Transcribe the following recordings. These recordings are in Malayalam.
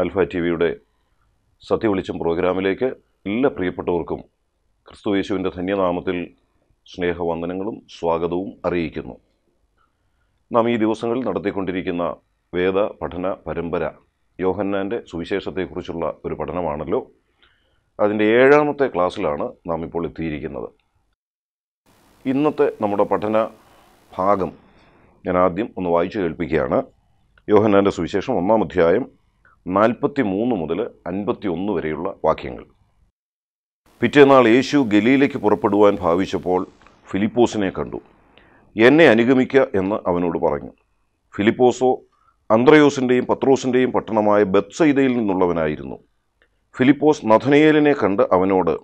ആൽഫ ടി വിയുടെ സത്യവെളിച്ചം പ്രോഗ്രാമിലേക്ക് എല്ലാ പ്രിയപ്പെട്ടവർക്കും ക്രിസ്തു യേശുവിൻ്റെ ധന്യനാമത്തിൽ സ്നേഹവന്ദനങ്ങളും സ്വാഗതവും അറിയിക്കുന്നു നാം ഈ ദിവസങ്ങളിൽ നടത്തിക്കൊണ്ടിരിക്കുന്ന വേദ പഠന പരമ്പര യോഹന്നാൻ്റെ സുവിശേഷത്തെക്കുറിച്ചുള്ള ഒരു പഠനമാണല്ലോ അതിൻ്റെ ഏഴാമത്തെ ക്ലാസ്സിലാണ് നാം ഇപ്പോൾ എത്തിയിരിക്കുന്നത് ഇന്നത്തെ നമ്മുടെ പഠന ഭാഗം ഞാൻ ആദ്യം ഒന്ന് വായിച്ചു കേൾപ്പിക്കുകയാണ് യോഹന്നാൻ്റെ സുവിശേഷം ഒന്നാം അധ്യായം നാൽപ്പത്തി മൂന്ന് മുതൽ അൻപത്തി ഒന്ന് വരെയുള്ള വാക്യങ്ങൾ പിറ്റേനാൾ യേശു ഗലിയിലേക്ക് പുറപ്പെടുവാൻ ഭാവിച്ചപ്പോൾ ഫിലിപ്പോസിനെ കണ്ടു എന്നെ അനുഗമിക്കുക എന്ന് അവനോട് പറഞ്ഞു ഫിലിപ്പോസോ അന്ത്രയോസിൻ്റെയും പത്രോസിൻ്റെയും പട്ടണമായ ബത്സൈതയിൽ നിന്നുള്ളവനായിരുന്നു ഫിലിപ്പോസ് നഥനയേലിനെ കണ്ട് അവനോട്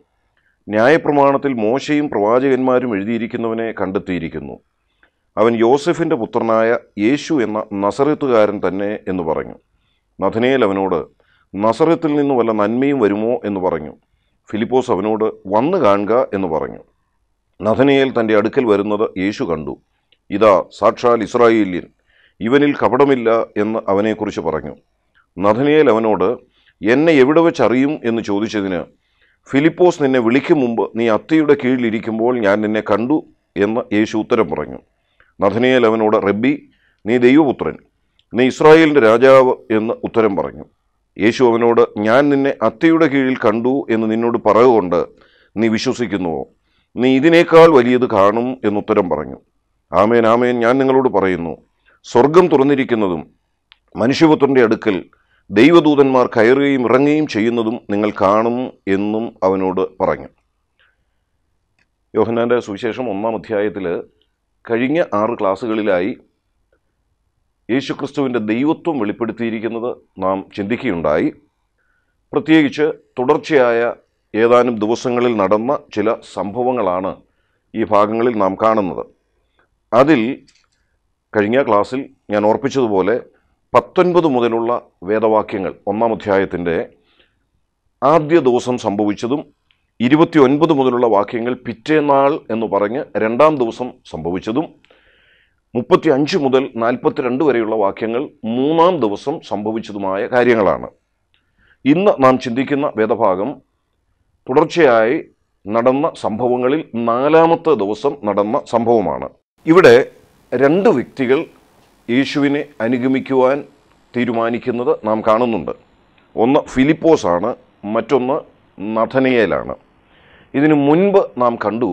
ന്യായപ്രമാണത്തിൽ മോശയും പ്രവാചകന്മാരും എഴുതിയിരിക്കുന്നവനെ കണ്ടെത്തിയിരിക്കുന്നു അവൻ യോസഫിൻ്റെ പുത്രനായ യേശു എന്ന നസറത്തുകാരൻ തന്നെ എന്ന് പറഞ്ഞു നഥനേൽ അവനോട് നസറത്തിൽ നിന്ന് വല്ല നന്മയും വരുമോ എന്ന് പറഞ്ഞു ഫിലിപ്പോസ് അവനോട് വന്നു കാണുക എന്ന് പറഞ്ഞു നഥനയേൽ തൻ്റെ അടുക്കൽ വരുന്നത് യേശു കണ്ടു ഇതാ സാക്ഷാൽ ഇസ്രായേല്യൻ ഇവനിൽ കപടമില്ല എന്ന് അവനെക്കുറിച്ച് പറഞ്ഞു നഥനയേൽ അവനോട് എന്നെ എവിടെ വെച്ചറിയും എന്ന് ചോദിച്ചതിന് ഫിലിപ്പോസ് നിന്നെ വിളിക്കും മുമ്പ് നീ അത്തയുടെ കീഴിലിരിക്കുമ്പോൾ ഞാൻ നിന്നെ കണ്ടു എന്ന് യേശു ഉത്തരം പറഞ്ഞു നഥനയേൽ അവനോട് റബ്ബി നീ ദൈവപുത്രൻ നീ ഇസ്രായേലിൻ്റെ രാജാവ് എന്ന് ഉത്തരം പറഞ്ഞു യേശു അവനോട് ഞാൻ നിന്നെ അത്തയുടെ കീഴിൽ കണ്ടു എന്ന് നിന്നോട് പറയുകൊണ്ട് നീ വിശ്വസിക്കുന്നുവോ നീ ഇതിനേക്കാൾ വലിയത് കാണും എന്നുത്തരം പറഞ്ഞു ആമേൻ ആമേൻ ഞാൻ നിങ്ങളോട് പറയുന്നു സ്വർഗം തുറന്നിരിക്കുന്നതും മനുഷ്യപുത്രൻ്റെ അടുക്കൽ ദൈവദൂതന്മാർ കയറുകയും ഇറങ്ങുകയും ചെയ്യുന്നതും നിങ്ങൾ കാണും എന്നും അവനോട് പറഞ്ഞു യോഹനാൻ്റെ സുവിശേഷം ഒന്നാം അധ്യായത്തിൽ കഴിഞ്ഞ ആറ് ക്ലാസ്സുകളിലായി യേശുക്രിസ്തുവിൻ്റെ ദൈവത്വം വെളിപ്പെടുത്തിയിരിക്കുന്നത് നാം ചിന്തിക്കുകയുണ്ടായി പ്രത്യേകിച്ച് തുടർച്ചയായ ഏതാനും ദിവസങ്ങളിൽ നടന്ന ചില സംഭവങ്ങളാണ് ഈ ഭാഗങ്ങളിൽ നാം കാണുന്നത് അതിൽ കഴിഞ്ഞ ക്ലാസ്സിൽ ഞാൻ ഓർപ്പിച്ചതുപോലെ പത്തൊൻപത് മുതലുള്ള വേദവാക്യങ്ങൾ ഒന്നാം അധ്യായത്തിൻ്റെ ആദ്യ ദിവസം സംഭവിച്ചതും ഇരുപത്തി ഒൻപത് മുതലുള്ള വാക്യങ്ങൾ പിറ്റേനാൾ എന്ന് പറഞ്ഞ് രണ്ടാം ദിവസം സംഭവിച്ചതും മുപ്പത്തി അഞ്ച് മുതൽ നാൽപ്പത്തിരണ്ട് വരെയുള്ള വാക്യങ്ങൾ മൂന്നാം ദിവസം സംഭവിച്ചതുമായ കാര്യങ്ങളാണ് ഇന്ന് നാം ചിന്തിക്കുന്ന വേദഭാഗം തുടർച്ചയായി നടന്ന സംഭവങ്ങളിൽ നാലാമത്തെ ദിവസം നടന്ന സംഭവമാണ് ഇവിടെ രണ്ട് വ്യക്തികൾ യേശുവിനെ അനുഗമിക്കുവാൻ തീരുമാനിക്കുന്നത് നാം കാണുന്നുണ്ട് ഒന്ന് ഫിലിപ്പോസാണ് മറ്റൊന്ന് നഥനയേലാണ് ഇതിനു മുൻപ് നാം കണ്ടു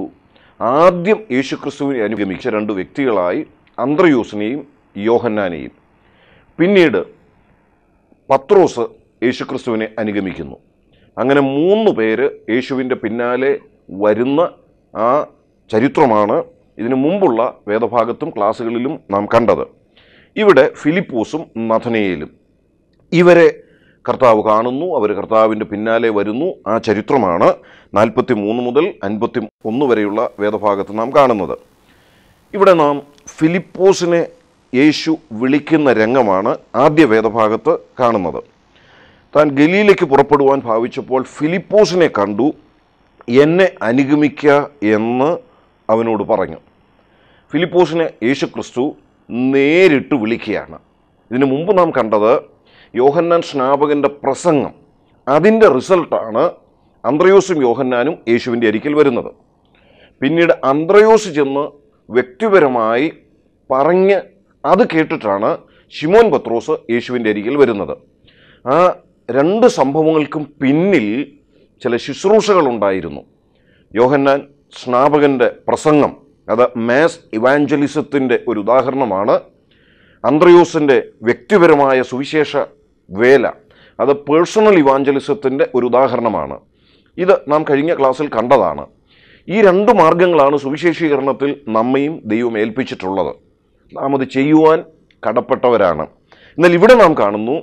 ആദ്യം യേശുക്രിസ്തുവിനെ അനുഗമിച്ച രണ്ട് വ്യക്തികളായി അന്ത്രയൂസിനെയും യോഹന്നാനെയും പിന്നീട് പത്രോസ് യേശുക്രിസ്തുവിനെ അനുഗമിക്കുന്നു അങ്ങനെ മൂന്ന് പേര് യേശുവിൻ്റെ പിന്നാലെ വരുന്ന ആ ചരിത്രമാണ് ഇതിനു മുമ്പുള്ള വേദഭാഗത്തും ക്ലാസ്സുകളിലും നാം കണ്ടത് ഇവിടെ ഫിലിപ്പൂസും നഥനയിലും ഇവരെ കർത്താവ് കാണുന്നു അവർ കർത്താവിൻ്റെ പിന്നാലെ വരുന്നു ആ ചരിത്രമാണ് നാൽപ്പത്തി മൂന്ന് മുതൽ അൻപത്തി ഒന്ന് വരെയുള്ള വേദഭാഗത്ത് നാം കാണുന്നത് ഇവിടെ നാം ഫിലിപ്പോസിനെ യേശു വിളിക്കുന്ന രംഗമാണ് ആദ്യ വേദഭാഗത്ത് കാണുന്നത് താൻ ഗലിയിലേക്ക് പുറപ്പെടുവാൻ ഭാവിച്ചപ്പോൾ ഫിലിപ്പോസിനെ കണ്ടു എന്നെ അനുഗമിക്കുക എന്ന് അവനോട് പറഞ്ഞു ഫിലിപ്പോസിനെ യേശു ക്രിസ്തു നേരിട്ട് വിളിക്കുകയാണ് ഇതിനു മുമ്പ് നാം കണ്ടത് യോഹന്നാൻ സ്നാപകൻ്റെ പ്രസംഗം അതിൻ്റെ റിസൾട്ടാണ് അന്ത്രയോസും യോഹന്നാനും യേശുവിൻ്റെ അരിക്കൽ വരുന്നത് പിന്നീട് അന്ത്രയോസ് ചെന്ന് വ്യക്തിപരമായി പറഞ്ഞ് അത് കേട്ടിട്ടാണ് ഷിമോൻ പത്രോസ് യേശുവിൻ്റെ അരികിൽ വരുന്നത് ആ രണ്ട് സംഭവങ്ങൾക്കും പിന്നിൽ ചില ശുശ്രൂഷകളുണ്ടായിരുന്നു യോഹന്നാൻ സ്നാപകൻ്റെ പ്രസംഗം അത് മാസ് ഇവാഞ്ചലിസത്തിൻ്റെ ഒരു ഉദാഹരണമാണ് അന്ത്രയോസിൻ്റെ വ്യക്തിപരമായ സുവിശേഷ വേല അത് പേഴ്സണൽ ഇവാഞ്ചലിസത്തിൻ്റെ ഒരു ഉദാഹരണമാണ് ഇത് നാം കഴിഞ്ഞ ക്ലാസ്സിൽ കണ്ടതാണ് ഈ രണ്ട് മാർഗങ്ങളാണ് സുവിശേഷീകരണത്തിൽ നമ്മയും ദൈവം ഏൽപ്പിച്ചിട്ടുള്ളത് നാം അത് ചെയ്യുവാൻ കടപ്പെട്ടവരാണ് എന്നാൽ ഇവിടെ നാം കാണുന്നു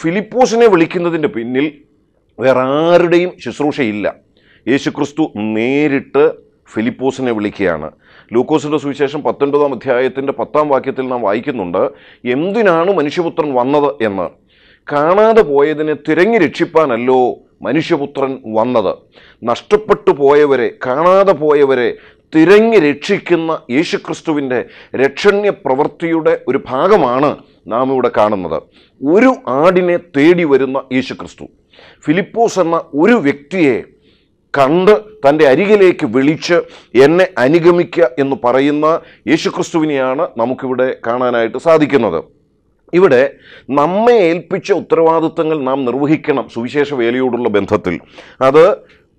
ഫിലിപ്പോസിനെ വിളിക്കുന്നതിൻ്റെ പിന്നിൽ വേറെ ആരുടെയും ശുശ്രൂഷയില്ല യേശുക്രിസ്തു നേരിട്ട് ഫിലിപ്പോസിനെ വിളിക്കുകയാണ് ലൂക്കോസിൻ്റെ സുവിശേഷം പത്തൊൻപതാം അധ്യായത്തിൻ്റെ പത്താം വാക്യത്തിൽ നാം വായിക്കുന്നുണ്ട് എന്തിനാണ് മനുഷ്യപുത്രൻ വന്നത് എന്ന് കാണാതെ പോയതിനെ തിരഞ്ഞു രക്ഷിപ്പാനല്ലോ മനുഷ്യപുത്രൻ വന്നത് നഷ്ടപ്പെട്ടു പോയവരെ കാണാതെ പോയവരെ തിരഞ്ഞു രക്ഷിക്കുന്ന യേശുക്രിസ്തുവിൻ്റെ രക്ഷണ്യ പ്രവൃത്തിയുടെ ഒരു ഭാഗമാണ് നാം ഇവിടെ കാണുന്നത് ഒരു ആടിനെ തേടി വരുന്ന യേശുക്രിസ്തു ഫിലിപ്പോസ് എന്ന ഒരു വ്യക്തിയെ കണ്ട് തൻ്റെ അരികിലേക്ക് വിളിച്ച് എന്നെ അനുഗമിക്കുക എന്ന് പറയുന്ന യേശുക്രിസ്തുവിനെയാണ് നമുക്കിവിടെ കാണാനായിട്ട് സാധിക്കുന്നത് ഇവിടെ നമ്മെ ഏൽപ്പിച്ച ഉത്തരവാദിത്തങ്ങൾ നാം നിർവഹിക്കണം സുവിശേഷ വേലയോടുള്ള ബന്ധത്തിൽ അത്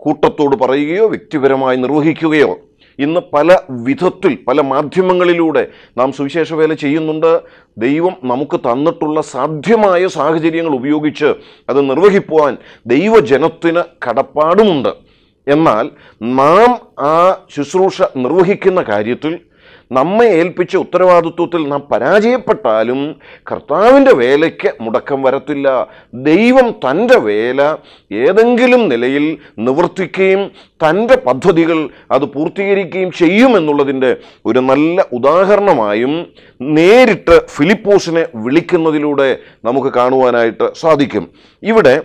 കൂട്ടത്തോട് പറയുകയോ വ്യക്തിപരമായി നിർവഹിക്കുകയോ ഇന്ന് പല വിധത്തിൽ പല മാധ്യമങ്ങളിലൂടെ നാം സുവിശേഷ വേല ചെയ്യുന്നുണ്ട് ദൈവം നമുക്ക് തന്നിട്ടുള്ള സാധ്യമായ സാഹചര്യങ്ങൾ ഉപയോഗിച്ച് അത് നിർവഹിക്കുവാൻ ദൈവജനത്തിന് കടപ്പാടുമുണ്ട് എന്നാൽ നാം ആ ശുശ്രൂഷ നിർവഹിക്കുന്ന കാര്യത്തിൽ നമ്മെ ഏൽപ്പിച്ച ഉത്തരവാദിത്വത്തിൽ നാം പരാജയപ്പെട്ടാലും കർത്താവിൻ്റെ വേലയ്ക്ക് മുടക്കം വരത്തില്ല ദൈവം തൻ്റെ വേല ഏതെങ്കിലും നിലയിൽ നിവർത്തിക്കുകയും തൻ്റെ പദ്ധതികൾ അത് പൂർത്തീകരിക്കുകയും ചെയ്യുമെന്നുള്ളതിൻ്റെ ഒരു നല്ല ഉദാഹരണമായും നേരിട്ട് ഫിലിപ്പോസിനെ വിളിക്കുന്നതിലൂടെ നമുക്ക് കാണുവാനായിട്ട് സാധിക്കും ഇവിടെ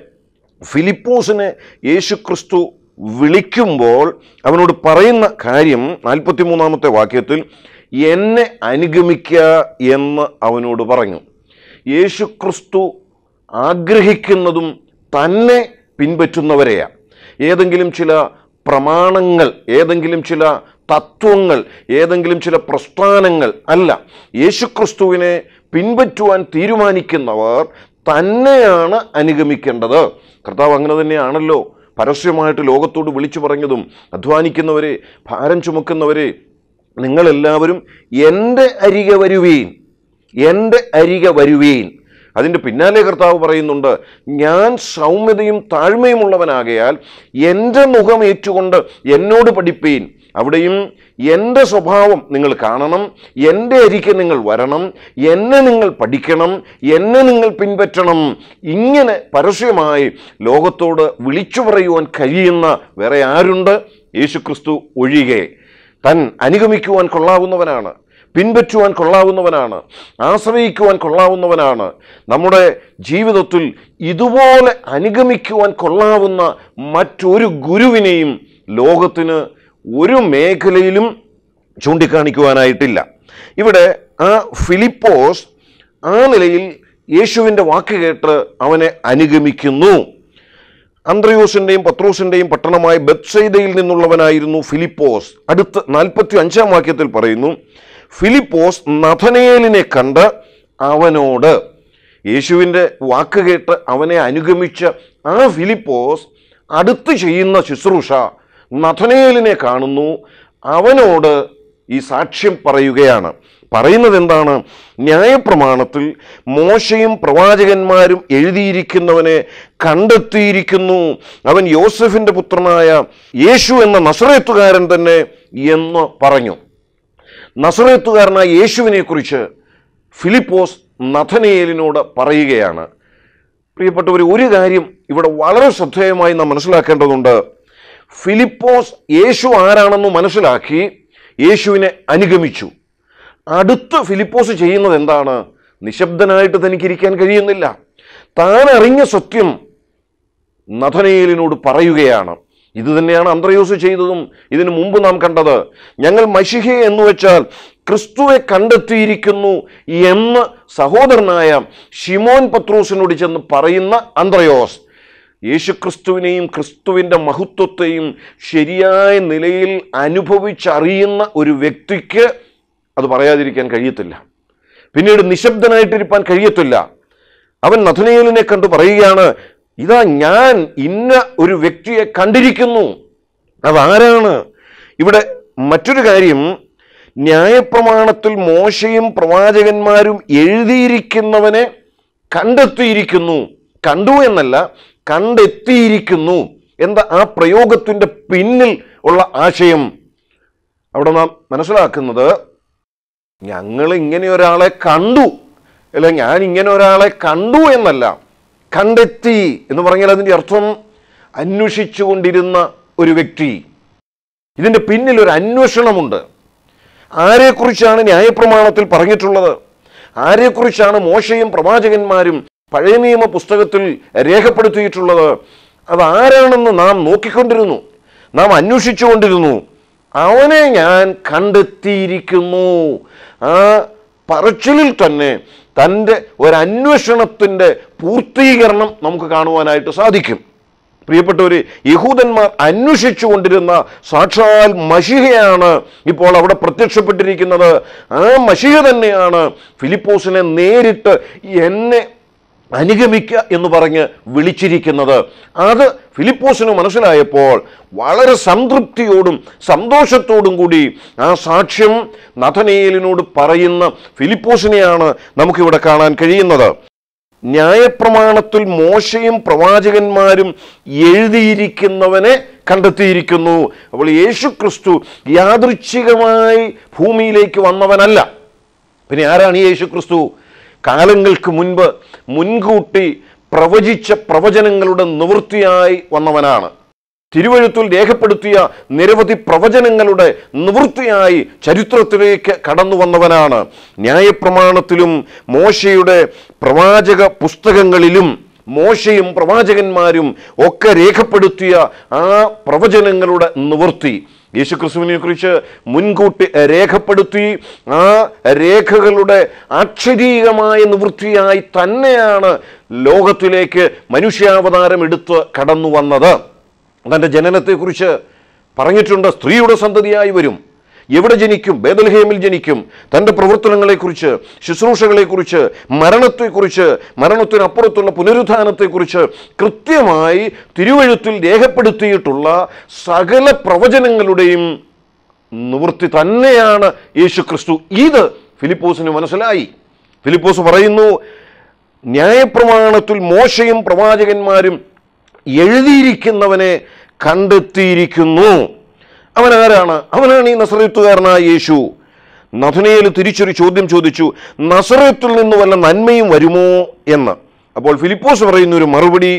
ഫിലിപ്പോസിനെ യേശുക്രിസ്തു വിളിക്കുമ്പോൾ അവനോട് പറയുന്ന കാര്യം മൂന്നാമത്തെ വാക്യത്തിൽ എന്നെ അനുഗമിക്കുക എന്ന് അവനോട് പറഞ്ഞു യേശു ക്രിസ്തു ആഗ്രഹിക്കുന്നതും തന്നെ പിൻപറ്റുന്നവരെയാണ് ഏതെങ്കിലും ചില പ്രമാണങ്ങൾ ഏതെങ്കിലും ചില തത്വങ്ങൾ ഏതെങ്കിലും ചില പ്രസ്ഥാനങ്ങൾ അല്ല യേശുക്രിസ്തുവിനെ പിൻപറ്റുവാൻ തീരുമാനിക്കുന്നവർ തന്നെയാണ് അനുഗമിക്കേണ്ടത് കർത്താവ് അങ്ങനെ തന്നെയാണല്ലോ പരസ്യമായിട്ട് ലോകത്തോട് വിളിച്ചു പറഞ്ഞതും അധ്വാനിക്കുന്നവരെ ഭാരം ചുമക്കുന്നവരെ നിങ്ങളെല്ലാവരും എൻ്റെ അരികെ വരുവീൻ എൻ്റെ അരികെ വരുവീൻ അതിൻ്റെ പിന്നാലെ കർത്താവ് പറയുന്നുണ്ട് ഞാൻ സൗമ്യതയും താഴ്മയുമുള്ളവനാകയാൽ എൻ്റെ മുഖം ഏറ്റുകൊണ്ട് എന്നോട് പഠിപ്പീൻ അവിടെയും എൻ്റെ സ്വഭാവം നിങ്ങൾ കാണണം എൻ്റെ അരിക്ക് നിങ്ങൾ വരണം എന്നെ നിങ്ങൾ പഠിക്കണം എന്നെ നിങ്ങൾ പിൻപറ്റണം ഇങ്ങനെ പരസ്യമായി ലോകത്തോട് വിളിച്ചു പറയുവാൻ കഴിയുന്ന വേറെ ആരുണ്ട് യേശുക്രിസ്തു ഒഴികെ തൻ അനുഗമിക്കുവാൻ കൊള്ളാവുന്നവനാണ് പിൻപറ്റുവാൻ കൊള്ളാവുന്നവനാണ് ആശ്രയിക്കുവാൻ കൊള്ളാവുന്നവനാണ് നമ്മുടെ ജീവിതത്തിൽ ഇതുപോലെ അനുഗമിക്കുവാൻ കൊള്ളാവുന്ന മറ്റൊരു ഗുരുവിനെയും ലോകത്തിന് ഒരു മേഖലയിലും ചൂണ്ടിക്കാണിക്കുവാനായിട്ടില്ല ഇവിടെ ആ ഫിലിപ്പോസ് ആ നിലയിൽ യേശുവിൻ്റെ വാക്ക് കേട്ട് അവനെ അനുഗമിക്കുന്നു അന്ത്രയോസിൻ്റെയും പത്രോസിൻ്റെയും പട്ടണമായ ബത്സൈദയിൽ നിന്നുള്ളവനായിരുന്നു ഫിലിപ്പോസ് അടുത്ത നാൽപ്പത്തി അഞ്ചാം വാക്യത്തിൽ പറയുന്നു ഫിലിപ്പോസ് നഥനേലിനെ കണ്ട് അവനോട് യേശുവിൻ്റെ വാക്ക് കേട്ട് അവനെ അനുഗമിച്ച ആ ഫിലിപ്പോസ് അടുത്ത് ചെയ്യുന്ന ശുശ്രൂഷ നഥനേലിനെ കാണുന്നു അവനോട് ഈ സാക്ഷ്യം പറയുകയാണ് പറയുന്നത് എന്താണ് ന്യായപ്രമാണത്തിൽ മോശയും പ്രവാചകന്മാരും എഴുതിയിരിക്കുന്നവനെ കണ്ടെത്തിയിരിക്കുന്നു അവൻ യോസഫിൻ്റെ പുത്രനായ യേശു എന്ന നസറേത്തുകാരൻ തന്നെ എന്ന് പറഞ്ഞു നസറേത്തുകാരനായ യേശുവിനെക്കുറിച്ച് ഫിലിപ്പോസ് നഥനയേലിനോട് പറയുകയാണ് പ്രിയപ്പെട്ടവർ ഒരു കാര്യം ഇവിടെ വളരെ ശ്രദ്ധേയമായി നാം മനസ്സിലാക്കേണ്ടതുണ്ട് ഫിലിപ്പോസ് യേശു ആരാണെന്ന് മനസ്സിലാക്കി യേശുവിനെ അനുഗമിച്ചു അടുത്ത് ഫിലിപ്പോസ് ചെയ്യുന്നത് എന്താണ് നിശബ്ദനായിട്ട് തനിക്കിരിക്കാൻ കഴിയുന്നില്ല താൻ അറിഞ്ഞ സത്യം നഥനയിലിനോട് പറയുകയാണ് ഇത് തന്നെയാണ് അന്ത്രയോസ് ചെയ്തതും ഇതിനു മുമ്പ് നാം കണ്ടത് ഞങ്ങൾ മഷിഹെ എന്ന് വെച്ചാൽ ക്രിസ്തുവെ കണ്ടെത്തിയിരിക്കുന്നു എന്ന് സഹോദരനായ ഷിമോൻ പത്രോസിനോട് ചെന്ന് പറയുന്ന അന്ത്രയോസ് യേശുക്രിസ്തുവിനെയും ക്രിസ്തുവിൻ്റെ മഹത്വത്തെയും ശരിയായ നിലയിൽ അനുഭവിച്ചറിയുന്ന ഒരു വ്യക്തിക്ക് അത് പറയാതിരിക്കാൻ കഴിയത്തില്ല പിന്നീട് നിശബ്ദനായിട്ടിരിക്കാൻ കഴിയത്തില്ല അവൻ നഥനേലിനെ കണ്ട് പറയുകയാണ് ഇതാ ഞാൻ ഇന്ന ഒരു വ്യക്തിയെ കണ്ടിരിക്കുന്നു അതാരാണ് ഇവിടെ മറ്റൊരു കാര്യം ന്യായപ്രമാണത്തിൽ മോശയും പ്രവാചകന്മാരും എഴുതിയിരിക്കുന്നവനെ കണ്ടെത്തിയിരിക്കുന്നു കണ്ടു എന്നല്ല കണ്ടെത്തിയിരിക്കുന്നു എന്താ ആ പ്രയോഗത്തിൻ്റെ പിന്നിൽ ഉള്ള ആശയം അവിടെ നാം മനസ്സിലാക്കുന്നത് ഞങ്ങൾ ഇങ്ങനെ ഒരാളെ കണ്ടു അല്ല ഞാൻ ഇങ്ങനെ ഒരാളെ കണ്ടു എന്നല്ല കണ്ടെത്തി എന്ന് പറഞ്ഞാൽ അതിൻ്റെ അർത്ഥം അന്വേഷിച്ചുകൊണ്ടിരുന്ന ഒരു വ്യക്തി ഇതിൻ്റെ പിന്നിൽ ഒരു അന്വേഷണമുണ്ട് ആരെക്കുറിച്ചാണ് ന്യായപ്രമാണത്തിൽ പറഞ്ഞിട്ടുള്ളത് ആരെക്കുറിച്ചാണ് മോശയും പ്രവാചകന്മാരും പഴയ നിയമ പുസ്തകത്തിൽ രേഖപ്പെടുത്തിയിട്ടുള്ളത് അതാരാണെന്ന് നാം നോക്കിക്കൊണ്ടിരുന്നു നാം അന്വേഷിച്ചുകൊണ്ടിരുന്നു അവനെ ഞാൻ കണ്ടെത്തിയിരിക്കുന്നു ആ പറച്ചിലിൽ തന്നെ തൻ്റെ ഒരന്വേഷണത്തിൻ്റെ പൂർത്തീകരണം നമുക്ക് കാണുവാനായിട്ട് സാധിക്കും പ്രിയപ്പെട്ടവർ യഹൂദന്മാർ അന്വേഷിച്ചു കൊണ്ടിരുന്ന സാക്ഷാൽ മഷിഹയാണ് ഇപ്പോൾ അവിടെ പ്രത്യക്ഷപ്പെട്ടിരിക്കുന്നത് ആ മഷിഹ തന്നെയാണ് ഫിലിപ്പോസിനെ നേരിട്ട് എന്നെ അനുഗമിക്കുക എന്ന് പറഞ്ഞ് വിളിച്ചിരിക്കുന്നത് അത് ഫിലിപ്പോസിന് മനസ്സിലായപ്പോൾ വളരെ സംതൃപ്തിയോടും സന്തോഷത്തോടും കൂടി ആ സാക്ഷ്യം നഥനേലിനോട് പറയുന്ന ഫിലിപ്പോസിനെയാണ് നമുക്കിവിടെ കാണാൻ കഴിയുന്നത് ന്യായപ്രമാണത്തിൽ മോശയും പ്രവാചകന്മാരും എഴുതിയിരിക്കുന്നവനെ കണ്ടെത്തിയിരിക്കുന്നു അപ്പോൾ യേശു ക്രിസ്തു യാദൃച്ഛികമായി ഭൂമിയിലേക്ക് വന്നവനല്ല പിന്നെ ആരാണ് യേശു ക്രിസ്തു കാലങ്ങൾക്ക് മുൻപ് മുൻകൂട്ടി പ്രവചിച്ച പ്രവചനങ്ങളുടെ നിവൃത്തിയായി വന്നവനാണ് തിരുവഴുത്തിൽ രേഖപ്പെടുത്തിയ നിരവധി പ്രവചനങ്ങളുടെ നിവൃത്തിയായി ചരിത്രത്തിലേക്ക് കടന്നു വന്നവനാണ് ന്യായപ്രമാണത്തിലും മോശയുടെ പ്രവാചക പുസ്തകങ്ങളിലും മോശയും പ്രവാചകന്മാരും ഒക്കെ രേഖപ്പെടുത്തിയ ആ പ്രവചനങ്ങളുടെ നിവൃത്തി യേശുക്രിസ്തുവിനെ കുറിച്ച് മുൻകൂട്ടി രേഖപ്പെടുത്തി ആ രേഖകളുടെ ആക്ഷരീകമായ നിവൃത്തിയായി തന്നെയാണ് ലോകത്തിലേക്ക് മനുഷ്യാവതാരം എടുത്ത് കടന്നു വന്നത് തൻ്റെ ജനനത്തെക്കുറിച്ച് പറഞ്ഞിട്ടുണ്ട് സ്ത്രീയുടെ സന്തതിയായി വരും എവിടെ ജനിക്കും ബേദൽഹേമിൽ ജനിക്കും തൻ്റെ പ്രവർത്തനങ്ങളെക്കുറിച്ച് ശുശ്രൂഷകളെക്കുറിച്ച് മരണത്തെക്കുറിച്ച് മരണത്തിനപ്പുറത്തുള്ള പുനരുദ്ധാനത്തെക്കുറിച്ച് കൃത്യമായി തിരുവഴുത്തിൽ രേഖപ്പെടുത്തിയിട്ടുള്ള സകല പ്രവചനങ്ങളുടെയും നിവൃത്തി തന്നെയാണ് യേശു ക്രിസ്തു ഇത് ഫിലിപ്പോസിന് മനസ്സിലായി ഫിലിപ്പോസ് പറയുന്നു ന്യായപ്രമാണത്തിൽ മോശയും പ്രവാചകന്മാരും എഴുതിയിരിക്കുന്നവനെ കണ്ടെത്തിയിരിക്കുന്നു ആരാണ് അവനാണ് ഈ നസറത്തുകാരനായ യേശു നഥുനയിൽ തിരിച്ചൊരു ചോദ്യം ചോദിച്ചു നസറത്തിൽ നിന്ന് വല്ല നന്മയും വരുമോ എന്ന് അപ്പോൾ ഫിലിപ്പോസ് പറയുന്ന ഒരു മറുപടി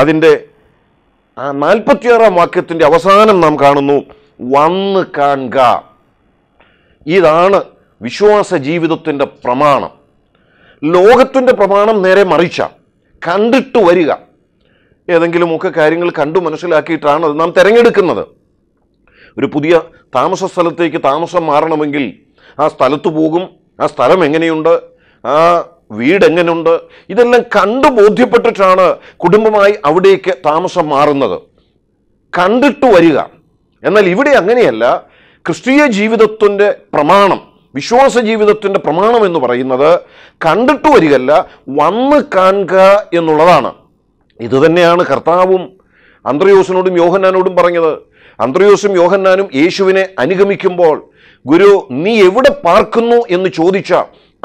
അതിൻ്റെ ആ നാൽപ്പത്തിയാറാം വാക്യത്തിൻ്റെ അവസാനം നാം കാണുന്നു വന്ന് കാണുക ഇതാണ് വിശ്വാസ ജീവിതത്തിൻ്റെ പ്രമാണം ലോകത്തിൻ്റെ പ്രമാണം നേരെ മറിച്ച കണ്ടിട്ട് വരിക ഏതെങ്കിലുമൊക്കെ കാര്യങ്ങൾ കണ്ടു മനസ്സിലാക്കിയിട്ടാണ് അത് നാം തിരഞ്ഞെടുക്കുന്നത് ഒരു പുതിയ താമസ സ്ഥലത്തേക്ക് താമസം മാറണമെങ്കിൽ ആ സ്ഥലത്ത് പോകും ആ സ്ഥലം എങ്ങനെയുണ്ട് ആ വീട് ഇതെല്ലാം കണ്ടു ബോധ്യപ്പെട്ടിട്ടാണ് കുടുംബമായി അവിടേക്ക് താമസം മാറുന്നത് കണ്ടിട്ട് വരിക എന്നാൽ ഇവിടെ അങ്ങനെയല്ല ക്രിസ്തീയ ജീവിതത്തിൻ്റെ പ്രമാണം വിശ്വാസ ജീവിതത്തിൻ്റെ പ്രമാണം എന്ന് പറയുന്നത് കണ്ടിട്ട് വരികയല്ല വന്ന് കാണുക എന്നുള്ളതാണ് ഇതുതന്നെയാണ് കർത്താവും അന്ത്രയോസിനോടും യോഹന്നാനോടും പറഞ്ഞത് അന്ത്രയോസും യോഹന്നാനും യേശുവിനെ അനുഗമിക്കുമ്പോൾ ഗുരു നീ എവിടെ പാർക്കുന്നു എന്ന് ചോദിച്ച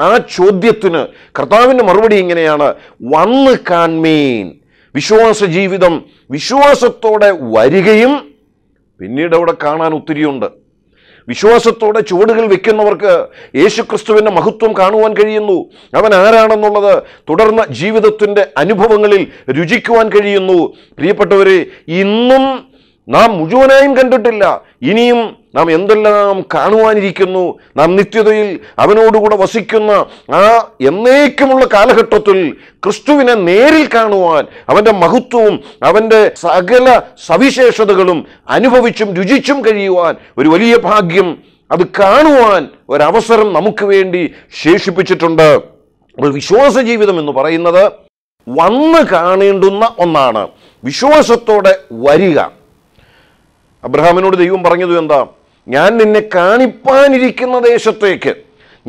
ആ ചോദ്യത്തിന് കർത്താവിൻ്റെ മറുപടി ഇങ്ങനെയാണ് വന്ന് കാൺമീൻ വിശ്വാസ ജീവിതം വിശ്വാസത്തോടെ വരികയും പിന്നീട് അവിടെ കാണാൻ ഒത്തിരിയുണ്ട് വിശ്വാസത്തോടെ ചുവടുകൾ വെക്കുന്നവർക്ക് യേശുക്രിസ്തുവിൻ്റെ മഹത്വം കാണുവാൻ കഴിയുന്നു അവൻ ആരാണെന്നുള്ളത് തുടർന്ന ജീവിതത്തിൻ്റെ അനുഭവങ്ങളിൽ രുചിക്കുവാൻ കഴിയുന്നു പ്രിയപ്പെട്ടവരെ ഇന്നും നാം മുഴുവനായും കണ്ടിട്ടില്ല ഇനിയും നാം എന്തെല്ലാം കാണുവാനിരിക്കുന്നു നാം നിത്യതയിൽ അവനോടുകൂടെ വസിക്കുന്ന ആ എന്നേക്കുമുള്ള കാലഘട്ടത്തിൽ ക്രിസ്തുവിനെ നേരിൽ കാണുവാൻ അവൻ്റെ മഹത്വവും അവൻ്റെ സകല സവിശേഷതകളും അനുഭവിച്ചും രുചിച്ചും കഴിയുവാൻ ഒരു വലിയ ഭാഗ്യം അത് കാണുവാൻ ഒരവസരം നമുക്ക് വേണ്ടി ശേഷിപ്പിച്ചിട്ടുണ്ട് ഒരു വിശ്വാസ ജീവിതം എന്ന് പറയുന്നത് വന്ന് കാണേണ്ടുന്ന ഒന്നാണ് വിശ്വാസത്തോടെ വരിക അബ്രഹാമിനോട് ദൈവം പറഞ്ഞത് എന്താ ഞാൻ നിന്നെ കാണിപ്പാനിരിക്കുന്ന ദേശത്തേക്ക്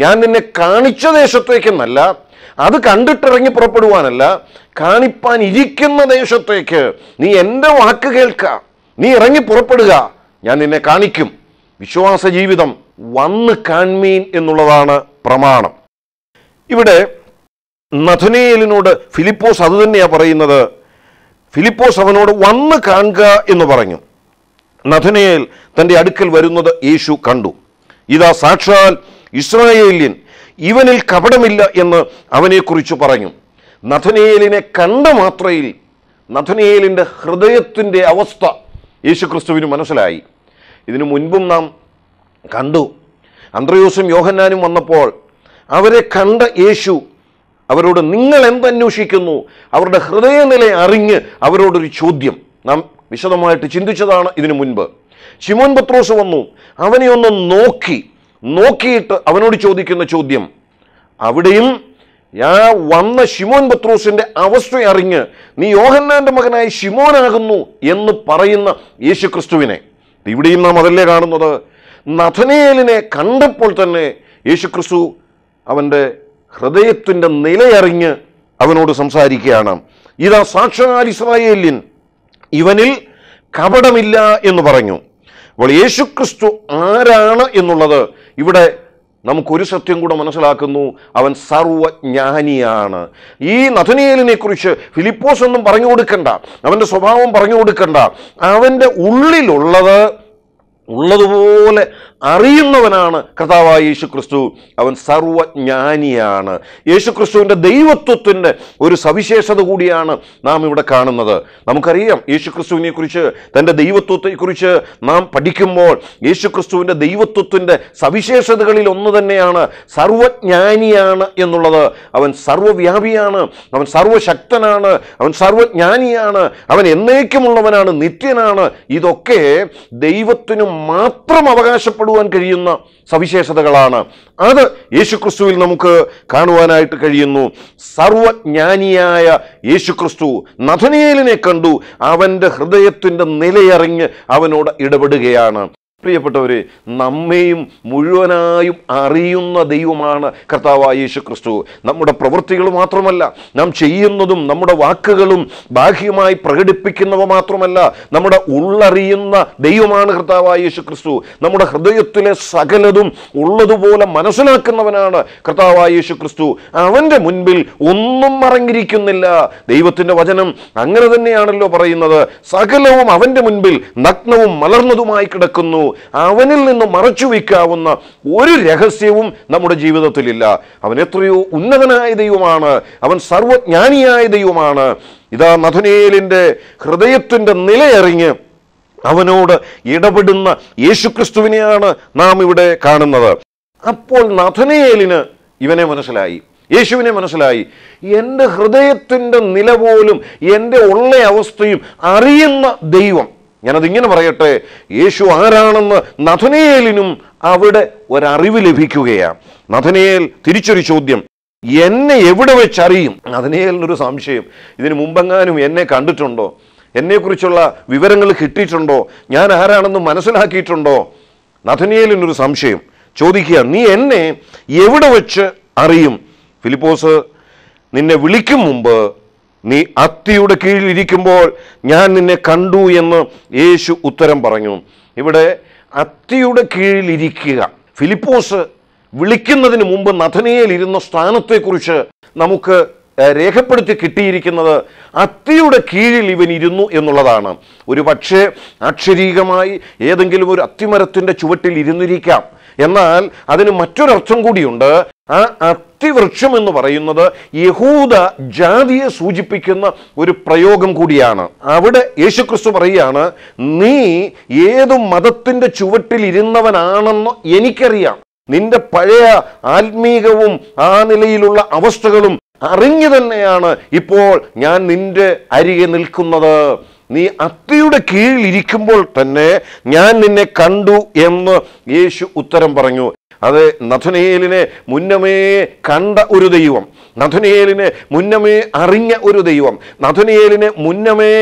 ഞാൻ നിന്നെ കാണിച്ച ദേശത്തേക്കെന്നല്ല അത് കണ്ടിട്ടിറങ്ങി പുറപ്പെടുവാനല്ല കാണിപ്പാൻ ഇരിക്കുന്ന ദേശത്തേക്ക് നീ എൻ്റെ വാക്ക് കേൾക്ക നീ ഇറങ്ങി പുറപ്പെടുക ഞാൻ നിന്നെ കാണിക്കും വിശ്വാസ ജീവിതം വന്ന് കാൺമീൻ എന്നുള്ളതാണ് പ്രമാണം ഇവിടെ നഥുനേലിനോട് ഫിലിപ്പോസ് അത് തന്നെയാണ് പറയുന്നത് ഫിലിപ്പോസ് അവനോട് വന്ന് കാണുക എന്ന് പറഞ്ഞു നഥനയേൽ തൻ്റെ അടുക്കൽ വരുന്നത് യേശു കണ്ടു ഇതാ സാക്ഷാൽ ഇസ്രായേല്യൻ ഇവനിൽ കപടമില്ല എന്ന് അവനെക്കുറിച്ച് പറഞ്ഞു നഥനയേലിനെ കണ്ട മാത്രയിൽ നഥനയേലിൻ്റെ ഹൃദയത്തിൻ്റെ അവസ്ഥ യേശുക്രിസ്തുവിന് മനസ്സിലായി ഇതിനു മുൻപും നാം കണ്ടു അന്ത്രയോസും യോഹന്നാനും വന്നപ്പോൾ അവരെ കണ്ട യേശു അവരോട് നിങ്ങൾ എന്തന്വേഷിക്കുന്നു അവരുടെ ഹൃദയനില അറിഞ്ഞ് അവരോടൊരു ചോദ്യം നാം വിശദമായിട്ട് ചിന്തിച്ചതാണ് ഇതിനു മുൻപ് ശിമോൻ പത്രോസ് വന്നു അവനെ ഒന്ന് നോക്കി നോക്കിയിട്ട് അവനോട് ചോദിക്കുന്ന ചോദ്യം അവിടെയും ആ വന്ന ശിമോൻ പത്രോസിന്റെ അവസ്ഥ അറിഞ്ഞ് നീ യോഹന്നാന്റെ മകനായി ഷിമോനാകുന്നു എന്ന് പറയുന്ന യേശുക്രിസ്തുവിനെ ഇവിടെയും നാം അതല്ലേ കാണുന്നത് നഥനേലിനെ കണ്ടപ്പോൾ തന്നെ യേശുക്രിസ്തു അവൻ്റെ ഹൃദയത്തിൻ്റെ നിലയറിഞ്ഞ് അവനോട് സംസാരിക്കുകയാണ് ഇതാ സാക്ഷാൽ ഇസ്രായേലിൻ ഇവനിൽ കപടമില്ല എന്ന് പറഞ്ഞു അപ്പോൾ ക്രിസ്തു ആരാണ് എന്നുള്ളത് ഇവിടെ നമുക്കൊരു സത്യം കൂടെ മനസ്സിലാക്കുന്നു അവൻ സർവജ്ഞാനിയാണ് ഈ നഥനിയലിനെ കുറിച്ച് ഫിലിപ്പോസ് ഒന്നും പറഞ്ഞു കൊടുക്കണ്ട അവൻ്റെ സ്വഭാവം പറഞ്ഞു കൊടുക്കണ്ട അവൻ്റെ ഉള്ളിലുള്ളത് ഉള്ളതുപോലെ അറിയുന്നവനാണ് കർത്താവായ യേശു ക്രിസ്തു അവൻ സർവജ്ഞാനിയാണ് യേശു ക്രിസ്തുവിൻ്റെ ദൈവത്വത്തിൻ്റെ ഒരു സവിശേഷത കൂടിയാണ് നാം ഇവിടെ കാണുന്നത് നമുക്കറിയാം യേശു കുറിച്ച് തൻ്റെ ദൈവത്വത്തെക്കുറിച്ച് നാം പഠിക്കുമ്പോൾ യേശു ക്രിസ്തുവിൻ്റെ ദൈവത്വത്തിൻ്റെ സവിശേഷതകളിൽ ഒന്ന് തന്നെയാണ് സർവജ്ഞാനിയാണ് എന്നുള്ളത് അവൻ സർവവ്യാപിയാണ് അവൻ സർവശക്തനാണ് അവൻ സർവജ്ഞാനിയാണ് അവൻ എന്നേക്കുമുള്ളവനാണ് നിത്യനാണ് ഇതൊക്കെ ദൈവത്തിനും മാത്രം അവകാശപ്പെടുവാൻ കഴിയുന്ന സവിശേഷതകളാണ് അത് യേശുക്രിസ്തുവിൽ നമുക്ക് കാണുവാനായിട്ട് കഴിയുന്നു സർവജ്ഞാനിയായ യേശുക്രിസ്തു നഥനിയേലിനെ കണ്ടു അവൻ്റെ ഹൃദയത്തിൻ്റെ നിലയറിഞ്ഞ് അവനോട് ഇടപെടുകയാണ് പ്രിയപ്പെട്ടവരെ നമ്മെയും മുഴുവനായും അറിയുന്ന ദൈവമാണ് കർത്താവായ യേശു ക്രിസ്തു നമ്മുടെ പ്രവൃത്തികൾ മാത്രമല്ല നാം ചെയ്യുന്നതും നമ്മുടെ വാക്കുകളും ബാഹ്യമായി പ്രകടിപ്പിക്കുന്നവ മാത്രമല്ല നമ്മുടെ ഉള്ളറിയുന്ന ദൈവമാണ് കർത്താവായ യേശു ക്രിസ്തു നമ്മുടെ ഹൃദയത്തിലെ സകലതും ഉള്ളതുപോലെ മനസ്സിലാക്കുന്നവനാണ് കർത്താവായ യേശു ക്രിസ്തു അവൻ്റെ മുൻപിൽ ഒന്നും മറങ്ങിയിരിക്കുന്നില്ല ദൈവത്തിൻ്റെ വചനം അങ്ങനെ തന്നെയാണല്ലോ പറയുന്നത് സകലവും അവൻ്റെ മുൻപിൽ നഗ്നവും മലർന്നതുമായി കിടക്കുന്നു അവനിൽ നിന്ന് മറച്ചു വയ്ക്കാവുന്ന ഒരു രഹസ്യവും നമ്മുടെ ജീവിതത്തിലില്ല അവൻ എത്രയോ ഉന്നതനായ ദൈവമാണ് അവൻ സർവജ്ഞാനിയായ ദൈവമാണ് ഇതാ നഥനേലിൻ്റെ ഹൃദയത്തിൻ്റെ നിലയറിഞ്ഞ് അവനോട് ഇടപെടുന്ന യേശുക്രിസ്തുവിനെയാണ് നാം ഇവിടെ കാണുന്നത് അപ്പോൾ നഥനയേലിന് ഇവനെ മനസ്സിലായി യേശുവിനെ മനസ്സിലായി എൻ്റെ ഹൃദയത്തിൻ്റെ നില പോലും എൻ്റെ ഉള്ള അവസ്ഥയും അറിയുന്ന ദൈവം ഞാനതിങ്ങനെ പറയട്ടെ യേശു ആരാണെന്ന് നഥനേലിനും അവിടെ ഒരറിവ് ലഭിക്കുകയാണ് നഥനേൽ തിരിച്ചൊരു ചോദ്യം എന്നെ എവിടെ വെച്ചറിയും നഥനേലിനൊരു സംശയം ഇതിനു മുമ്പെങ്ങാനും എന്നെ കണ്ടിട്ടുണ്ടോ എന്നെക്കുറിച്ചുള്ള വിവരങ്ങൾ കിട്ടിയിട്ടുണ്ടോ ഞാൻ ആരാണെന്ന് മനസ്സിലാക്കിയിട്ടുണ്ടോ നഥനേലിനൊരു സംശയം ചോദിക്കുക നീ എന്നെ എവിടെ വെച്ച് അറിയും ഫിലിപ്പോസ് നിന്നെ വിളിക്കും മുമ്പ് നീ അത്തിയുടെ ഇരിക്കുമ്പോൾ ഞാൻ നിന്നെ കണ്ടു എന്ന് യേശു ഉത്തരം പറഞ്ഞു ഇവിടെ അത്തിയുടെ ഇരിക്കുക ഫിലിപ്പോസ് വിളിക്കുന്നതിന് മുമ്പ് നഥനയിൽ ഇരുന്ന സ്ഥാനത്തെക്കുറിച്ച് നമുക്ക് രേഖപ്പെടുത്തി കിട്ടിയിരിക്കുന്നത് അത്തിയുടെ കീഴിൽ ഇവൻ ഇരുന്നു എന്നുള്ളതാണ് ഒരു പക്ഷേ അക്ഷരീകമായി ഏതെങ്കിലും ഒരു അത്തിമരത്തിൻ്റെ ചുവട്ടിൽ ഇരുന്നിരിക്കാം എന്നാൽ അതിന് മറ്റൊരർത്ഥം കൂടിയുണ്ട് ആ അത്തിവൃക്ഷം എന്ന് പറയുന്നത് യഹൂദ ജാതിയെ സൂചിപ്പിക്കുന്ന ഒരു പ്രയോഗം കൂടിയാണ് അവിടെ യേശുക്രിസ്തു പറയുകയാണ് നീ ഏതു മതത്തിൻ്റെ ചുവട്ടിൽ ഇരുന്നവനാണെന്ന് എനിക്കറിയാം നിന്റെ പഴയ ആത്മീകവും ആ നിലയിലുള്ള അവസ്ഥകളും അറിഞ്ഞു തന്നെയാണ് ഇപ്പോൾ ഞാൻ നിന്റെ അരികെ നിൽക്കുന്നത് നീ അത്തിയുടെ കീഴിൽ ഇരിക്കുമ്പോൾ തന്നെ ഞാൻ നിന്നെ കണ്ടു എന്ന് യേശു ഉത്തരം പറഞ്ഞു അത് നഥുനയേലിനെ മുന്നമേ കണ്ട ഒരു ദൈവം നഥുനയേലിനെ മുന്നമേ അറിഞ്ഞ ഒരു ദൈവം നഥുനയേലിനെ മുന്നമേ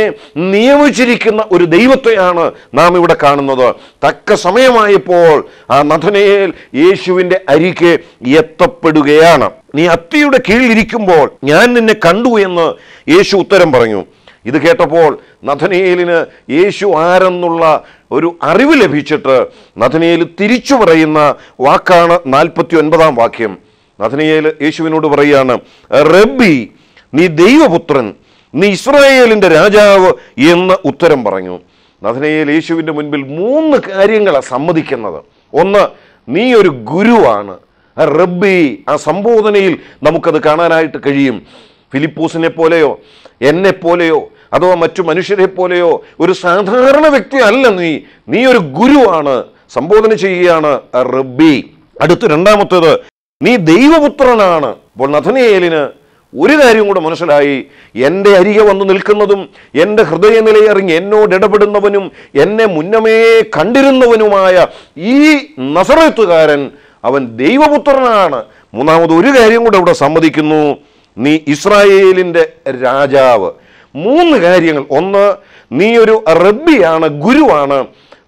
നിയമിച്ചിരിക്കുന്ന ഒരു ദൈവത്തെയാണ് നാം ഇവിടെ കാണുന്നത് തക്ക സമയമായപ്പോൾ ആ നഥുനയേൽ യേശുവിൻ്റെ അരിക്ക് എത്തപ്പെടുകയാണ് നീ അത്തിയുടെ കീഴിലിരിക്കുമ്പോൾ ഞാൻ നിന്നെ കണ്ടു എന്ന് യേശു ഉത്തരം പറഞ്ഞു ഇത് കേട്ടപ്പോൾ നഥനേലിന് യേശു ആരെന്നുള്ള ഒരു അറിവ് ലഭിച്ചിട്ട് നഥനേൽ തിരിച്ചു പറയുന്ന വാക്കാണ് നാൽപ്പത്തി ഒൻപതാം വാക്യം നഥനയേൽ യേശുവിനോട് പറയുകയാണ് റബ്ബി നീ ദൈവപുത്രൻ നീ ഇസ്രായേലിൻ്റെ രാജാവ് എന്ന് ഉത്തരം പറഞ്ഞു നഥനയേൽ യേശുവിൻ്റെ മുൻപിൽ മൂന്ന് കാര്യങ്ങളാണ് സമ്മതിക്കുന്നത് ഒന്ന് നീ ഒരു ഗുരുവാണ് റബ്ബി ആ സംബോധനയിൽ നമുക്കത് കാണാനായിട്ട് കഴിയും ഫിലിപ്പൂസിനെ പോലെയോ എന്നെ പോലെയോ അതോ മറ്റു മനുഷ്യരെ പോലെയോ ഒരു സാധാരണ വ്യക്തി അല്ല നീ നീ ഒരു ഗുരുവാണ് സംബോധന ചെയ്യുകയാണ് റബ്ബി അടുത്ത് രണ്ടാമത്തേത് നീ ദൈവപുത്രനാണ് അപ്പോൾ നഥനയേലിന് ഒരു കാര്യം കൂടെ മനസ്സിലായി എൻ്റെ അരികെ വന്ന് നിൽക്കുന്നതും എൻ്റെ ഹൃദയനിലയറിഞ്ഞ് എന്നോട് ഇടപെടുന്നവനും എന്നെ മുന്നമേ കണ്ടിരുന്നവനുമായ ഈ നസറത്തുകാരൻ അവൻ ദൈവപുത്രനാണ് മൂന്നാമത് ഒരു കാര്യം കൂടെ ഇവിടെ സമ്മതിക്കുന്നു നീ ഇസ്രായേലിൻ്റെ രാജാവ് മൂന്ന് കാര്യങ്ങൾ ഒന്ന് നീ ഒരു റബ്ബിയാണ് ഗുരുവാണ്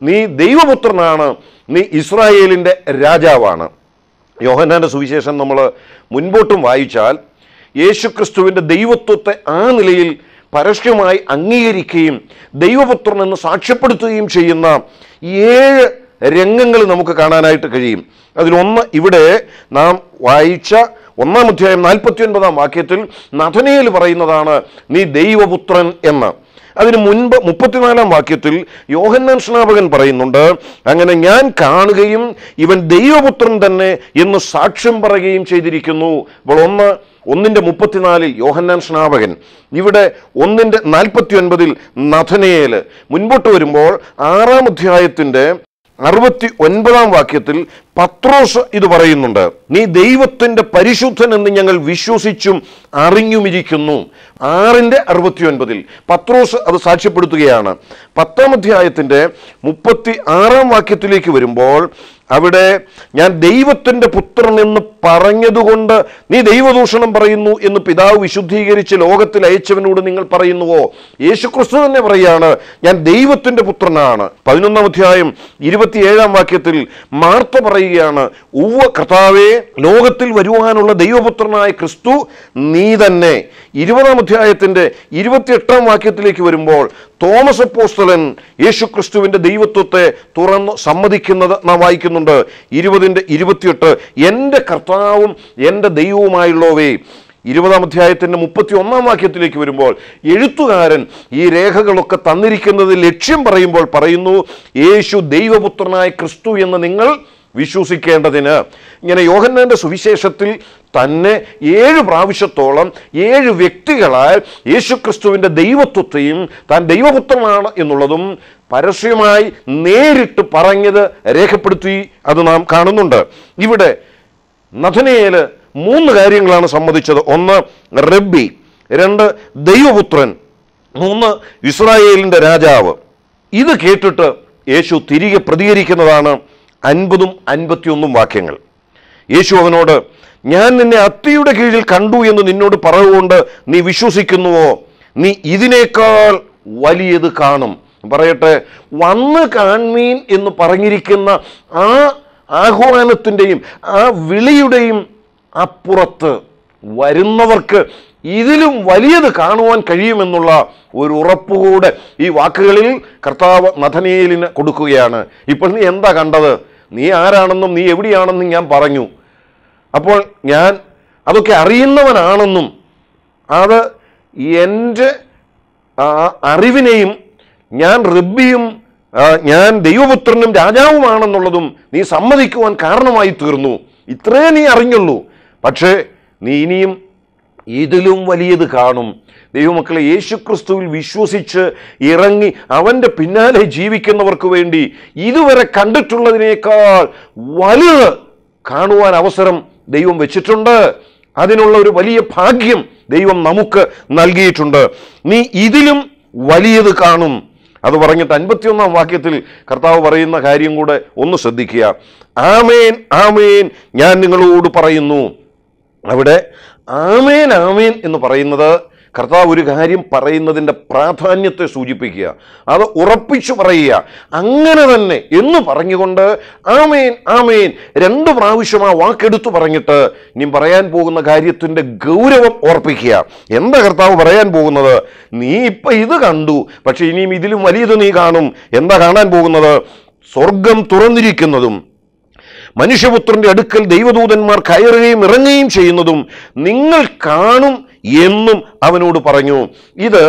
നീ ദൈവപുത്രനാണ് നീ ഇസ്രായേലിൻ്റെ രാജാവാണ് യോഹന്നാൻ്റെ സുവിശേഷം നമ്മൾ മുൻപോട്ടും വായിച്ചാൽ യേശുക്രിസ്തുവിൻ്റെ ദൈവത്വത്തെ ആ നിലയിൽ പരസ്യമായി അംഗീകരിക്കുകയും ദൈവപുത്രൻ എന്ന് സാക്ഷ്യപ്പെടുത്തുകയും ചെയ്യുന്ന ഏഴ് രംഗങ്ങൾ നമുക്ക് കാണാനായിട്ട് കഴിയും അതിലൊന്ന് ഇവിടെ നാം വായിച്ച ഒന്നാം അധ്യായം നാൽപ്പത്തി ഒൻപതാം വാക്യത്തിൽ നഥനയിൽ പറയുന്നതാണ് നീ ദൈവപുത്രൻ എന്ന് അതിനു മുൻപ് മുപ്പത്തിനാലാം വാക്യത്തിൽ യോഹന്നാൻ സ്നാപകൻ പറയുന്നുണ്ട് അങ്ങനെ ഞാൻ കാണുകയും ഇവൻ ദൈവപുത്രൻ തന്നെ എന്ന് സാക്ഷ്യം പറയുകയും ചെയ്തിരിക്കുന്നു അപ്പോൾ ഒന്ന് ഒന്നിൻ്റെ മുപ്പത്തിനാലിൽ യോഹന്നാൻ സ്നാപകൻ ഇവിടെ ഒന്നിൻ്റെ നാൽപ്പത്തി ഒൻപതിൽ നഥനയേൽ മുൻപോട്ട് വരുമ്പോൾ ആറാം അധ്യായത്തിൻ്റെ അറുപത്തി ഒൻപതാം വാക്യത്തിൽ പത്രോസ് ഇത് പറയുന്നുണ്ട് നീ ദൈവത്തിൻ്റെ പരിശുദ്ധൻ എന്ന് ഞങ്ങൾ വിശ്വസിച്ചും അറിഞ്ഞുമിരിക്കുന്നു ആറിൻ്റെ അറുപത്തി ഒൻപതിൽ പത്രോസ് അത് സാക്ഷ്യപ്പെടുത്തുകയാണ് പത്താം അധ്യായത്തിൻ്റെ മുപ്പത്തി ആറാം വാക്യത്തിലേക്ക് വരുമ്പോൾ അവിടെ ഞാൻ ദൈവത്തിൻ്റെ പുത്രൻ എന്ന് പറഞ്ഞതുകൊണ്ട് നീ ദൈവദൂഷണം പറയുന്നു എന്ന് പിതാവ് വിശുദ്ധീകരിച്ച് ലോകത്തിൽ അയച്ചവനോട് നിങ്ങൾ പറയുന്നുവോ യേശുക്രിസ്തു തന്നെ പറയാണ് ഞാൻ ദൈവത്തിൻ്റെ പുത്രനാണ് പതിനൊന്നാം അധ്യായം ഇരുപത്തിയേഴാം വാക്യത്തിൽ മാർത്ത പറയുകയാണ് ഉവ്വ കർത്താവേ ലോകത്തിൽ വരുവാനുള്ള ദൈവപുത്രനായ ക്രിസ്തു നീ തന്നെ ഇരുപതാം അധ്യായത്തിൻ്റെ ഇരുപത്തിയെട്ടാം വാക്യത്തിലേക്ക് വരുമ്പോൾ തോമസ് അപ്പോസ്തലൻ യേശുക്രിസ്തുവിൻ്റെ ദൈവത്വത്തെ തുറന്ന് സമ്മതിക്കുന്നത് നാം വായിക്കുന്നുണ്ട് ഇരുപതിൻ്റെ ഇരുപത്തിയെട്ട് എൻ്റെ കർത്താവും എൻ്റെ ദൈവവുമായുള്ളവേ ഇരുപതാം അധ്യായത്തിൻ്റെ മുപ്പത്തി ഒന്നാം വാക്യത്തിലേക്ക് വരുമ്പോൾ എഴുത്തുകാരൻ ഈ രേഖകളൊക്കെ തന്നിരിക്കുന്നത് ലക്ഷ്യം പറയുമ്പോൾ പറയുന്നു യേശു ദൈവപുത്രനായ ക്രിസ്തു എന്ന് നിങ്ങൾ വിശ്വസിക്കേണ്ടതിന് ഇങ്ങനെ യോഹന്നാൻ്റെ സുവിശേഷത്തിൽ തന്നെ ഏഴ് പ്രാവശ്യത്തോളം ഏഴ് വ്യക്തികളാൽ യേശുക്രിസ്തുവിൻ്റെ ദൈവത്വത്തെയും താൻ ദൈവപുത്രനാണ് എന്നുള്ളതും പരസ്യമായി നേരിട്ട് പറഞ്ഞത് രേഖപ്പെടുത്തി അത് നാം കാണുന്നുണ്ട് ഇവിടെ നഥനയേല് മൂന്ന് കാര്യങ്ങളാണ് സമ്മതിച്ചത് ഒന്ന് റബ്ബി രണ്ട് ദൈവപുത്രൻ മൂന്ന് ഇസ്രായേലിൻ്റെ രാജാവ് ഇത് കേട്ടിട്ട് യേശു തിരികെ പ്രതികരിക്കുന്നതാണ് അൻപതും അൻപത്തിയൊന്നും വാക്യങ്ങൾ യേശു അവനോട് ഞാൻ നിന്നെ അത്തിയുടെ കീഴിൽ കണ്ടു എന്ന് നിന്നോട് പറയുകൊണ്ട് നീ വിശ്വസിക്കുന്നുവോ നീ ഇതിനേക്കാൾ വലിയത് കാണും പറയട്ടെ വന്ന് കാൺമീൻ എന്ന് പറഞ്ഞിരിക്കുന്ന ആ ആഹ്വാനത്തിൻ്റെയും ആ വിളിയുടെയും അപ്പുറത്ത് വരുന്നവർക്ക് ഇതിലും വലിയത് കാണുവാൻ കഴിയുമെന്നുള്ള ഒരു ഉറപ്പുകൂടെ ഈ വാക്കുകളിൽ കർത്താവ് നഥനേലിന് കൊടുക്കുകയാണ് ഇപ്പോൾ നീ എന്താ കണ്ടത് നീ ആരാണെന്നും നീ എവിടെയാണെന്നും ഞാൻ പറഞ്ഞു അപ്പോൾ ഞാൻ അതൊക്കെ അറിയുന്നവനാണെന്നും അത് എൻ്റെ അറിവിനെയും ഞാൻ റബ്ബിയും ഞാൻ ദൈവപുത്രനും രാജാവുമാണെന്നുള്ളതും നീ സമ്മതിക്കുവാൻ കാരണമായി തീർന്നു ഇത്രേ നീ അറിഞ്ഞുള്ളൂ പക്ഷേ നീ ഇനിയും ഇതിലും വലിയത് കാണും ദൈവമക്കളെ യേശുക്രിസ്തുവിൽ വിശ്വസിച്ച് ഇറങ്ങി അവൻ്റെ പിന്നാലെ ജീവിക്കുന്നവർക്ക് വേണ്ടി ഇതുവരെ കണ്ടിട്ടുള്ളതിനേക്കാൾ വലുത് കാണുവാൻ അവസരം ദൈവം വെച്ചിട്ടുണ്ട് അതിനുള്ള ഒരു വലിയ ഭാഗ്യം ദൈവം നമുക്ക് നൽകിയിട്ടുണ്ട് നീ ഇതിലും വലിയത് കാണും അത് പറഞ്ഞിട്ട് അൻപത്തിയൊന്നാം വാക്യത്തിൽ കർത്താവ് പറയുന്ന കാര്യം കൂടെ ഒന്ന് ശ്രദ്ധിക്കുക ആമേൻ ആമേൻ ഞാൻ നിങ്ങളോട് പറയുന്നു അവിടെ ആമേൻ ആമേൻ എന്ന് പറയുന്നത് കർത്താവ് ഒരു കാര്യം പറയുന്നതിൻ്റെ പ്രാധാന്യത്തെ സൂചിപ്പിക്കുക അത് ഉറപ്പിച്ചു പറയുക അങ്ങനെ തന്നെ എന്ന് പറഞ്ഞുകൊണ്ട് ആമേൻ ആമേൻ രണ്ട് പ്രാവശ്യം ആ വാക്കെടുത്തു പറഞ്ഞിട്ട് നീ പറയാൻ പോകുന്ന കാര്യത്തിൻ്റെ ഗൗരവം ഉറപ്പിക്കുക എന്താ കർത്താവ് പറയാൻ പോകുന്നത് നീ ഇപ്പം ഇത് കണ്ടു പക്ഷേ ഇനിയും ഇതിലും വലിയത് നീ കാണും എന്താ കാണാൻ പോകുന്നത് സ്വർഗം തുറന്നിരിക്കുന്നതും മനുഷ്യപുത്രന്റെ അടുക്കൽ ദൈവദൂതന്മാർ കയറുകയും ഇറങ്ങുകയും ചെയ്യുന്നതും നിങ്ങൾ കാണും എന്നും അവനോട് പറഞ്ഞു ഇത്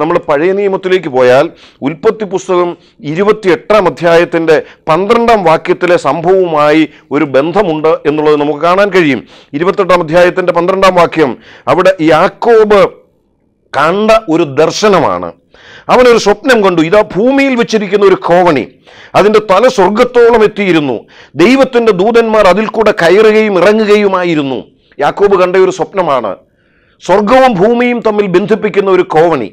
നമ്മൾ പഴയ നിയമത്തിലേക്ക് പോയാൽ ഉൽപ്പത്തി പുസ്തകം ഇരുപത്തിയെട്ടാം അധ്യായത്തിൻ്റെ പന്ത്രണ്ടാം വാക്യത്തിലെ സംഭവവുമായി ഒരു ബന്ധമുണ്ട് എന്നുള്ളത് നമുക്ക് കാണാൻ കഴിയും ഇരുപത്തെട്ടാം അധ്യായത്തിൻ്റെ പന്ത്രണ്ടാം വാക്യം അവിടെ യാക്കോബ് കണ്ട ഒരു ദർശനമാണ് അവനൊരു ഒരു സ്വപ്നം കണ്ടു ഇതാ ഭൂമിയിൽ വെച്ചിരിക്കുന്ന ഒരു കോവണി അതിൻ്റെ തല സ്വർഗത്തോളം എത്തിയിരുന്നു ദൈവത്തിൻ്റെ ദൂതന്മാർ അതിൽ കൂടെ കയറുകയും ഇറങ്ങുകയുമായിരുന്നു യാക്കോബ് കണ്ട ഒരു സ്വപ്നമാണ് സ്വർഗവും ഭൂമിയും തമ്മിൽ ബന്ധിപ്പിക്കുന്ന ഒരു കോവണി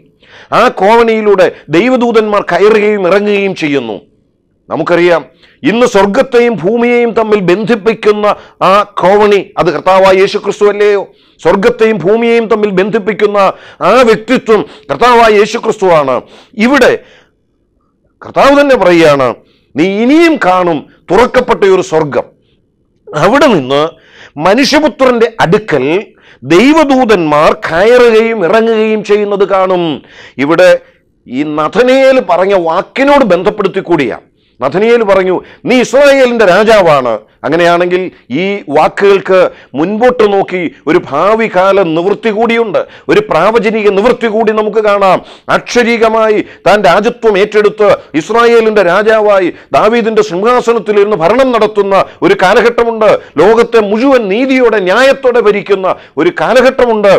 ആ കോവണിയിലൂടെ ദൈവദൂതന്മാർ കയറുകയും ഇറങ്ങുകയും ചെയ്യുന്നു നമുക്കറിയാം ഇന്ന് സ്വർഗത്തെയും ഭൂമിയെയും തമ്മിൽ ബന്ധിപ്പിക്കുന്ന ആ കോവണി അത് കർത്താവായ യേശു ക്രിസ്തു അല്ലയോ സ്വർഗത്തെയും ഭൂമിയെയും തമ്മിൽ ബന്ധിപ്പിക്കുന്ന ആ വ്യക്തിത്വം കർത്താവായ യേശു ക്രിസ്തുവാണ് ഇവിടെ കർത്താവ് തന്നെ പറയുകയാണ് നീ ഇനിയും കാണും തുറക്കപ്പെട്ട ഒരു സ്വർഗം അവിടെ നിന്ന് മനുഷ്യപുത്രന്റെ അടുക്കൽ ദൈവദൂതന്മാർ കയറുകയും ഇറങ്ങുകയും ചെയ്യുന്നത് കാണും ഇവിടെ ഈ നഥനയേൽ പറഞ്ഞ വാക്കിനോട് ബന്ധപ്പെടുത്തി കൂടിയാണ് നഥനിയേൽ പറഞ്ഞു നീ ഇസ്രായേലിൻ്റെ രാജാവാണ് അങ്ങനെയാണെങ്കിൽ ഈ വാക്കുകൾക്ക് മുൻപോട്ട് നോക്കി ഒരു ഭാവി കാല നിവൃത്തി കൂടിയുണ്ട് ഒരു പ്രാവചനിക നിവൃത്തി കൂടി നമുക്ക് കാണാം അക്ഷരീകമായി താൻ രാജ്യത്വം ഏറ്റെടുത്ത് ഇസ്രായേലിൻ്റെ രാജാവായി ദാവീദിൻ്റെ സിംഹാസനത്തിൽ ഭരണം നടത്തുന്ന ഒരു കാലഘട്ടമുണ്ട് ലോകത്തെ മുഴുവൻ നീതിയോടെ ന്യായത്തോടെ ഭരിക്കുന്ന ഒരു കാലഘട്ടമുണ്ട്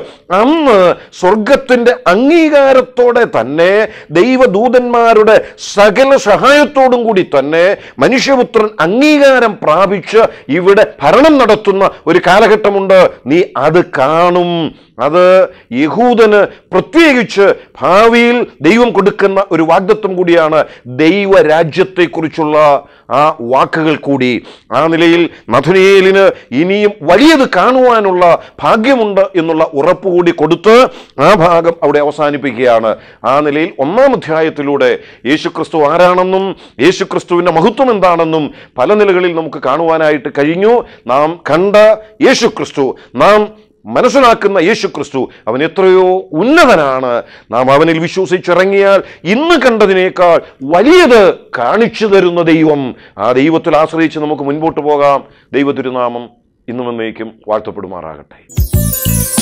അന്ന് സ്വർഗത്തിൻ്റെ അംഗീകാരത്തോടെ തന്നെ ദൈവദൂതന്മാരുടെ സകല സഹായത്തോടും കൂടി തന്നെ മനുഷ്യപുത്രൻ അംഗീകാരം പ്രാപിച്ച് ഇവിടെ ഭരണം നടത്തുന്ന ഒരു കാലഘട്ടമുണ്ട് നീ അത് കാണും അത് യഹൂദന് പ്രത്യേകിച്ച് ഭാവിയിൽ ദൈവം കൊടുക്കുന്ന ഒരു വാഗ്ദത്വം കൂടിയാണ് ദൈവരാജ്യത്തെക്കുറിച്ചുള്ള ആ വാക്കുകൾ കൂടി ആ നിലയിൽ നഥുനേലിന് ഇനിയും വലിയത് കാണുവാനുള്ള ഭാഗ്യമുണ്ട് എന്നുള്ള ഉറപ്പ് കൂടി കൊടുത്ത് ആ ഭാഗം അവിടെ അവസാനിപ്പിക്കുകയാണ് ആ നിലയിൽ ഒന്നാം അധ്യായത്തിലൂടെ യേശുക്രിസ്തു ആരാണെന്നും യേശുക്രിസ്തുവിൻ്റെ മഹത്വം എന്താണെന്നും പല നിലകളിൽ നമുക്ക് കാണുവാനായിട്ട് കഴിഞ്ഞു നാം കണ്ട യേശുക്രിസ്തു നാം മനസ്സിലാക്കുന്ന യേശു ക്രിസ്തു അവൻ എത്രയോ ഉന്നതനാണ് നാം അവനിൽ വിശ്വസിച്ചിറങ്ങിയാൽ ഇന്ന് കണ്ടതിനേക്കാൾ വലിയത് കാണിച്ചു തരുന്ന ദൈവം ആ ദൈവത്തിൽ ആശ്രയിച്ച് നമുക്ക് മുൻപോട്ട് പോകാം ദൈവ തിരുനാമം ഇന്നും എന്നേക്കും വാഴ്ത്തപ്പെടുമാറാകട്ടെ